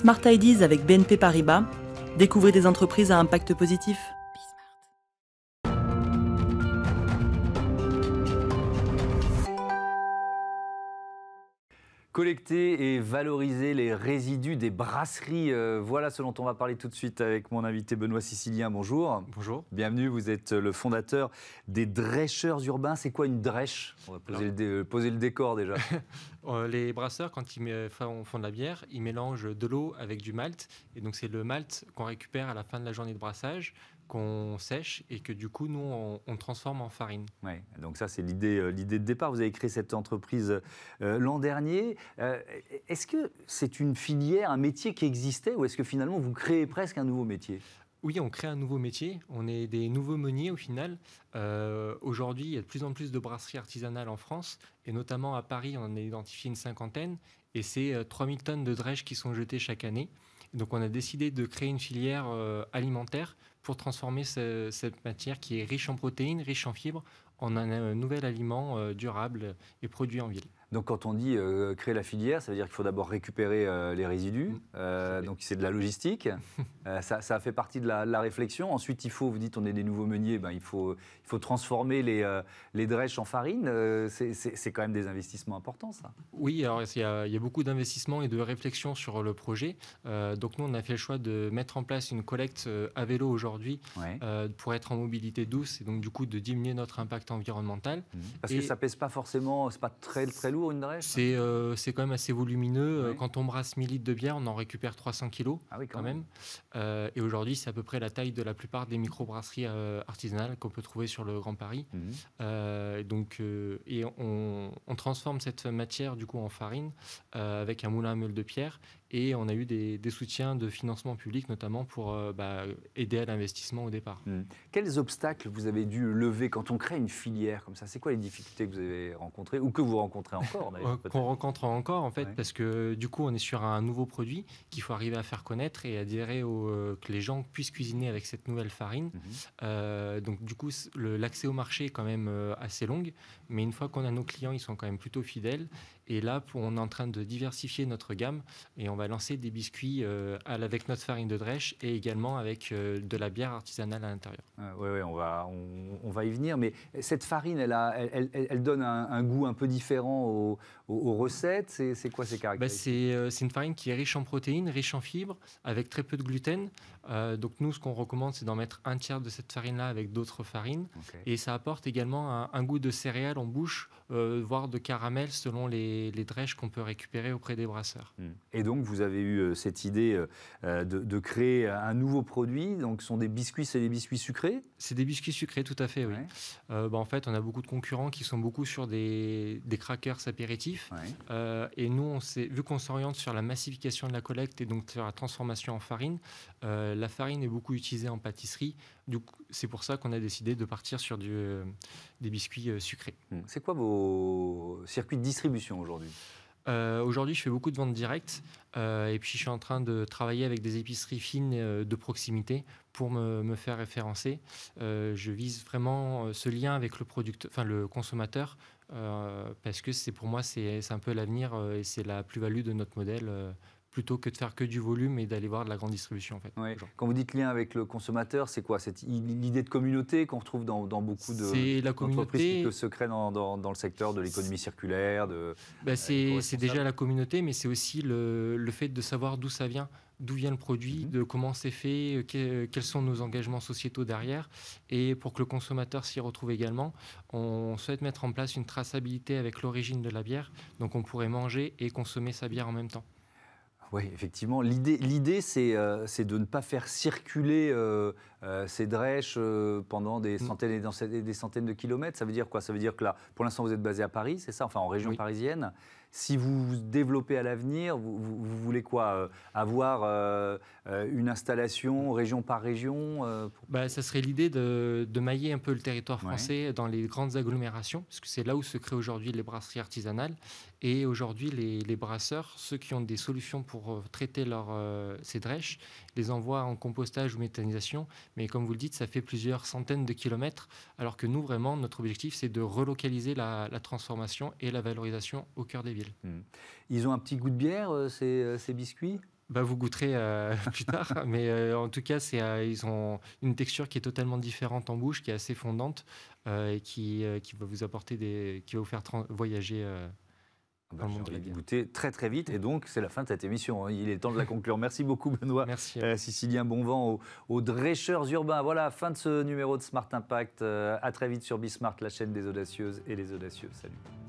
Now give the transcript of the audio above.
Smart Ideas avec BNP Paribas, découvrez des entreprises à impact positif. Collecter et valoriser les résidus des brasseries, euh, voilà ce dont on va parler tout de suite avec mon invité Benoît Sicilien. Bonjour. Bonjour. Bienvenue, vous êtes le fondateur des Drêcheurs Urbains. C'est quoi une drêche On va euh, poser le, décor déjà. Euh, les brasseurs, quand ils font de la bière, ils mélangent de l'eau avec du malt. Et donc c'est le malt qu'on récupère à la fin de la journée de brassage qu'on sèche et que du coup, nous, on, transforme en farine. Ouais, donc ça, c'est l'idée, euh, l'idée de départ. Vous avez créé cette entreprise euh, l'an dernier. Euh, est-ce que c'est une filière, un métier qui existait ou est-ce que finalement, vous créez presque un nouveau métier oui, on crée un nouveau métier. On est des nouveaux meuniers au final. aujourd'hui, il y a de plus en plus de brasseries artisanales en France, et notamment à Paris, on en a identifié une cinquantaine. Et c'est 3000 tonnes de drèches qui sont jetées chaque année donc on a décidé de créer une filière euh, alimentaire pour transformer cette matière qui est riche en protéines, riche en fibres, en un nouvel aliment euh, durable et produit en ville. Donc quand on dit euh, créer la filière, ça veut dire qu'il faut d'abord récupérer euh, les résidus. Mmh. Euh, donc c'est de la logistique. ça, ça, fait partie de la, réflexion. Ensuite, il faut, vous dites, on est des nouveaux meuniers, ben, il, faut, il faut transformer les, les drèches en farine. c'est quand même des investissements importants, ça. Oui, alors il y a, beaucoup d'investissements et de réflexion sur le projet. donc nous, on a fait le choix de mettre en place une collecte à vélo aujourd'hui pour être en mobilité douce et donc du coup de diminuer notre impact environnemental. Mmh. Parce que ça pèse pas forcément, c'est pas très très lourd Hein. Euh, c'est quand même assez volumineux. Euh, quand on brasse 1000 litres de bière, on en récupère 300 kilos ah oui, quand, même. Euh, et aujourd'hui, c'est à peu près la taille de la plupart des microbrasseries artisanales qu'on peut trouver sur le Grand Paris. Mmh. donc, et on, transforme cette matière du coup en farine avec un moulin à meule de pierre et on a eu des, soutiens de financement public notamment pour bah, aider à l'investissement au départ. Mmh. Quels obstacles vous avez dû lever quand on crée une filière comme ça C'est quoi les difficultés que vous avez rencontrées ou que vous rencontrez fait euh, qu'on rencontre encore, en fait, parce que du coup, on est sur un nouveau produit qu'il faut arriver à faire connaître et adhérer aux euh, que les gens puissent cuisiner avec cette nouvelle farine. Mhm. Euh, donc, du coup, l'accès au marché est quand même assez long, mais une fois qu'on a nos clients, ils sont quand même plutôt fidèles et là, on est en train de diversifier notre gamme et on va lancer des biscuits euh, avec notre farine de drèche et également avec euh, de la bière artisanale à l'intérieur. Ah, oui, ouais, on, va, on, va y venir. Mais cette farine, elle, a, elle, elle, donne un, goût un peu différent aux, recettes. C'est quoi ses bah, caractéristiques euh, C'est une farine qui est riche en protéines, riche en fibres, avec très peu de gluten. donc nous, ce qu'on recommande, c'est d'en mettre un tiers de cette farine-là avec d'autres farines. Et ça apporte également un, goût de céréales en bouche, voire de caramel selon les les, drèches qu'on peut récupérer auprès des brasseurs. Mm. Et donc, vous avez eu euh, cette idée euh, euh, de, créer un nouveau produit. Donc, ce sont des biscuits, c'est des biscuits sucrés C'est des biscuits sucrés, tout à fait, oui. Bah, en fait, on a beaucoup de concurrents qui sont beaucoup sur des, des crackers apéritifs. et nous, on vu qu'on s'oriente sur la massification de la collecte et donc sur la transformation en farine, la farine est beaucoup utilisée en pâtisserie. Du coup, c'est pour ça qu'on a décidé de partir sur euh, des biscuits euh, sucrés. Hmm. C'est quoi vos circuits de distribution aujourd'hui euh, Aujourd'hui, je fais beaucoup de ventes directes et puis je suis en train de travailler avec des épiceries fines de proximité pour me, faire référencer. je vise vraiment ce lien avec le, enfin, le consommateur parce que c'est pour moi c'est un peu l'avenir et c'est la plus-value de notre modèle plutôt que de faire que du volume et d'aller voir de la grande distribution. En fait, Quand vous dites lien avec le consommateur, c'est quoi C'est l'idée de communauté qu'on retrouve dans, beaucoup de la communauté qui se créent dans, le secteur de l'économie circulaire. Bah, euh, c'est déjà la communauté, mais c'est aussi le, fait de savoir d'où ça vient, d'où vient le produit, mm-hmm. de comment c'est fait, euh, euh, quels sont nos engagements sociétaux derrière, et pour que le consommateur s'y retrouve également, on souhaite mettre en place une traçabilité avec l'origine de la bière, donc on pourrait manger et consommer sa bière en même temps. Oui, effectivement. L'idée, euh, c'est de ne pas faire circuler euh, euh, ces drèches euh, pendant mm. des centaines, et des, centaines de kilomètres. Ça veut dire quoi Ça veut dire que là, pour l'instant, vous êtes basé à Paris, c'est ça Enfin, en région parisienne. Si vous vous développez à l'avenir, vous, voulez quoi euh, Avoir une installation région par région bah, Ça serait l'idée de, mailler un peu le territoire français dans les grandes agglomérations, parce que c'est là où se créent aujourd'hui les brasseries artisanales. Et aujourd'hui, les, brasseurs, ceux qui ont des solutions pour traiter leur, ces drèches, les envoient en compostage ou méthanisation mais comme vous le dites, ça fait plusieurs centaines de kilomètres, alors que nous, vraiment, notre objectif, c'est de relocaliser la, transformation et la valorisation au cœur des villes. Hmm. Ils ont un petit goût de bière, euh, ces, euh, ces biscuits bah vous goûterez euh, plus tard, mais en tout cas, c'est, ils ont une texture qui est totalement différente en bouche, qui est assez fondante et qui, qui va vous apporter des, qui va vous faire voyager ah bah, on va envie très très vite. Et donc, c'est la fin de cette émission. Hein. Il est temps de la conclure. Merci beaucoup, Benoît. Merci. Euh, Sicilien, bon vent aux, aux urbains. Voilà, fin de ce numéro de Smart Impact. Euh, à très vite sur Bismart, la chaîne des audacieuses et des audacieux. Salut.